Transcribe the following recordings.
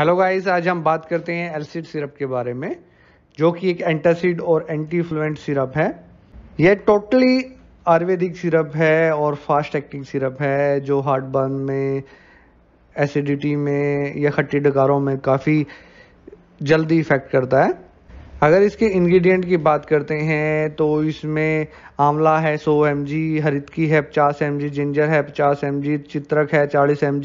hello guys आज हम बात करते हैं एसिड सिरप के बारे में जो कि एक एंटासिड और एंटी फ्लुएंट सिरप है यह टोटली आयुर्वेदिक सिरप है और फास्ट एक्टिंग सिरप है जो हार्ट बर्न में एसिडिटी में या खट्टी डकारों में काफ़ी जल्दी इफेक्ट करता है अगर इसके इंग्रेडिएंट की बात करते हैं तो इसमें आंवला है 100 एम हरित की है 50 एम जिंजर है 50 एम चित्रक है 40 एम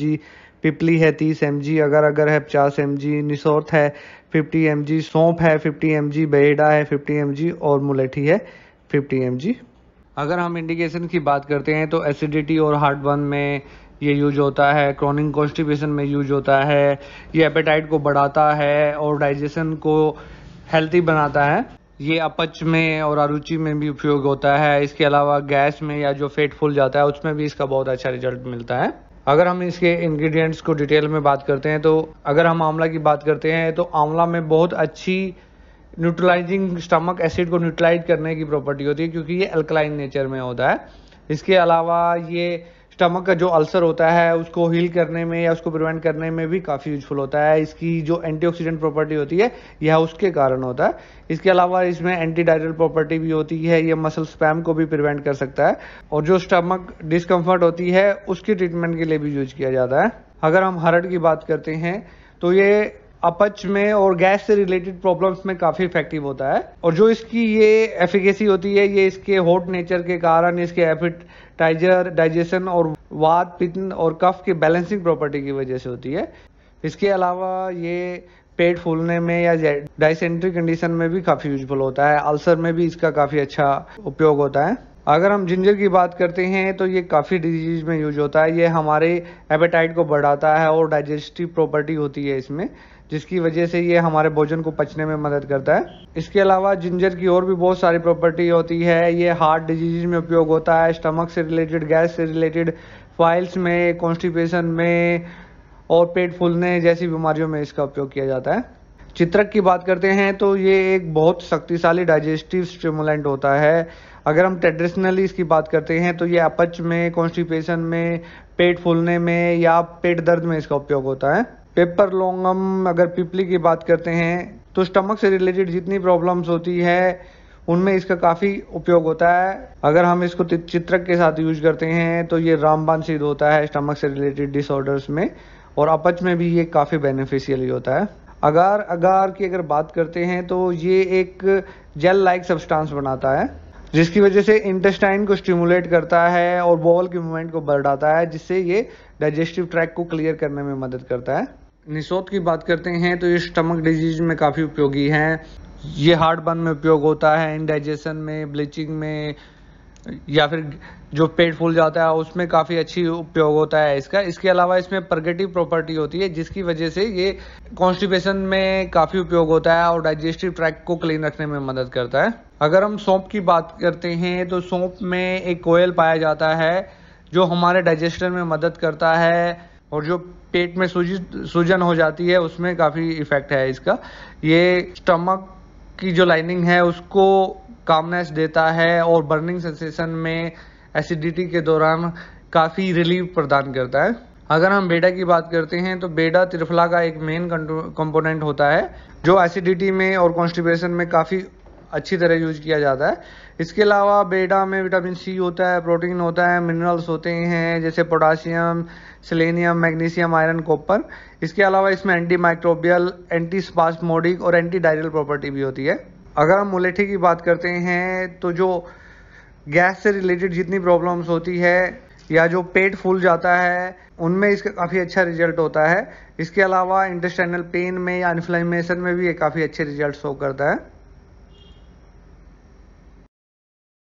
पिपली है तीस एम जी अगर अगर है पचास एम जी निसोर्थ है फिफ्टी एम जी सौंप है फिफ्टी एम जी बेहडा है फिफ्टी एम जी और मुलेठी है फिफ्टी एम जी अगर हम इंडिकेशन की बात करते हैं तो एसिडिटी और हार्ट बर्न में ये यूज होता है क्रॉनिक कॉन्स्टिपेशन में यूज होता है ये एपेटाइट को बढ़ाता है और डाइजेशन को हेल्थी बनाता है ये अपच में और अरुचि में भी उपयोग होता है इसके अलावा गैस में या जो फेट फूल जाता है उसमें भी इसका बहुत अच्छा रिजल्ट मिलता है अगर हम इसके इंग्रेडिएंट्स को डिटेल में बात करते हैं तो अगर हम आंवला की बात करते हैं तो आंवला में बहुत अच्छी न्यूट्रलाइजिंग स्टमक एसिड को न्यूट्रलाइज करने की प्रॉपर्टी होती है क्योंकि ये अल्कलाइन नेचर में होता है इसके अलावा ये स्टमक का जो अल्सर होता है उसको हील करने में या उसको प्रिवेंट करने में भी काफ़ी यूजफुल होता है इसकी जो एंटीऑक्सीडेंट प्रॉपर्टी होती है यह उसके कारण होता है इसके अलावा इसमें एंटी प्रॉपर्टी भी होती है यह मसल स्पैम को भी प्रिवेंट कर सकता है और जो स्टमक डिस्कम्फर्ट होती है उसकी ट्रीटमेंट के लिए भी यूज किया जाता है अगर हम हरट की बात करते हैं तो ये अपच में और गैस से रिलेटेड प्रॉब्लम्स में काफी इफेक्टिव होता है और जो इसकी ये एफिकेसी होती है ये इसके हॉट नेचर के कारण इसके एपिटाइजर डाइजेशन और वात पित्त और कफ की बैलेंसिंग प्रॉपर्टी की वजह से होती है इसके अलावा ये पेट फूलने में या डाइसेंट्री कंडीशन में भी काफी यूजफुल होता है अल्सर में भी इसका काफी अच्छा उपयोग होता है अगर हम जिंजर की बात करते हैं तो ये काफ़ी डिजीज में यूज होता है ये हमारे एपेटाइट को बढ़ाता है और डाइजेस्टिव प्रॉपर्टी होती है इसमें जिसकी वजह से ये हमारे भोजन को पचने में मदद करता है इसके अलावा जिंजर की और भी बहुत सारी प्रॉपर्टी होती है ये हार्ट डिजीज में उपयोग होता है स्टमक से रिलेटेड गैस से रिलेटेड फाइल्स में कॉन्स्टिपेशन में और पेट फूलने जैसी बीमारियों में इसका उपयोग किया जाता है चित्रक की बात करते हैं तो ये एक बहुत शक्तिशाली डाइजेस्टिव स्टिमुलेंट होता है अगर हम ट्रेडिशनली इसकी बात करते हैं तो ये अपच में कॉन्स्टिपेशन में पेट फूलने में या पेट दर्द में इसका उपयोग होता है पेपर लोंगम अगर पिपली की बात करते हैं तो स्टमक से रिलेटेड जितनी प्रॉब्लम्स होती है उनमें इसका काफ़ी उपयोग होता है अगर हम इसको चित्रक के साथ यूज करते हैं तो ये रामबान सिद्ध होता है स्टमक से रिलेटेड डिसऑर्डर्स में और अपच में भी ये काफ़ी बेनिफिशियली होता है अगार अगार की अगर बात करते हैं तो ये एक जेल लाइक सब्सटेंस बनाता है जिसकी वजह से इंटेस्टाइन को स्टिमुलेट करता है और बॉल के मूवमेंट को बढ़ाता है जिससे ये डाइजेस्टिव ट्रैक को क्लियर करने में मदद करता है निशोत की बात करते हैं तो ये स्टमक डिजीज में काफ़ी उपयोगी है ये हार्ट बर्न में उपयोग होता है इनडाइजेशन में ब्लीचिंग में या फिर जो पेट फूल जाता है उसमें काफ़ी अच्छी उपयोग होता है इसका इसके अलावा इसमें प्रगेटिव प्रॉपर्टी होती है जिसकी वजह से ये कॉन्स्टिपेशन में काफ़ी उपयोग होता है और डाइजेस्टिव ट्रैक को क्लीन रखने में मदद करता है अगर हम सौंप की बात करते हैं तो सौंप में एक कोयल पाया जाता है जो हमारे डाइजेस्टर में मदद करता है और जो पेट में सूजी सूजन हो जाती है उसमें काफ़ी इफेक्ट है इसका ये स्टमक की जो लाइनिंग है उसको कामनेस देता है और बर्निंग सेंसेशन में एसिडिटी के दौरान काफ़ी रिलीफ प्रदान करता है अगर हम बेडा की बात करते हैं तो बेडा त्रिफला का एक मेन कंपोनेंट होता है जो एसिडिटी में और कॉन्स्टिपेशन में काफ़ी अच्छी तरह यूज किया जाता है इसके अलावा बेडा में विटामिन सी होता है प्रोटीन होता है मिनरल्स होते हैं जैसे potassium selenium magnesium iron copper इसके अलावा इसमें एंटी माइक्रोबियल एंटी स्पास्मोडिक और एंटी डायरियल प्रॉपर्टी भी होती है अगर हम मुलेठी की बात करते हैं तो जो गैस से रिलेटेड जितनी प्रॉब्लम्स होती है या जो पेट फूल जाता है उनमें इसका काफ़ी अच्छा रिजल्ट होता है इसके अलावा इंटेस्टाइनल पेन में या इन्फ्लेमेशन में भी ये काफ़ी अच्छे रिजल्ट शो करता है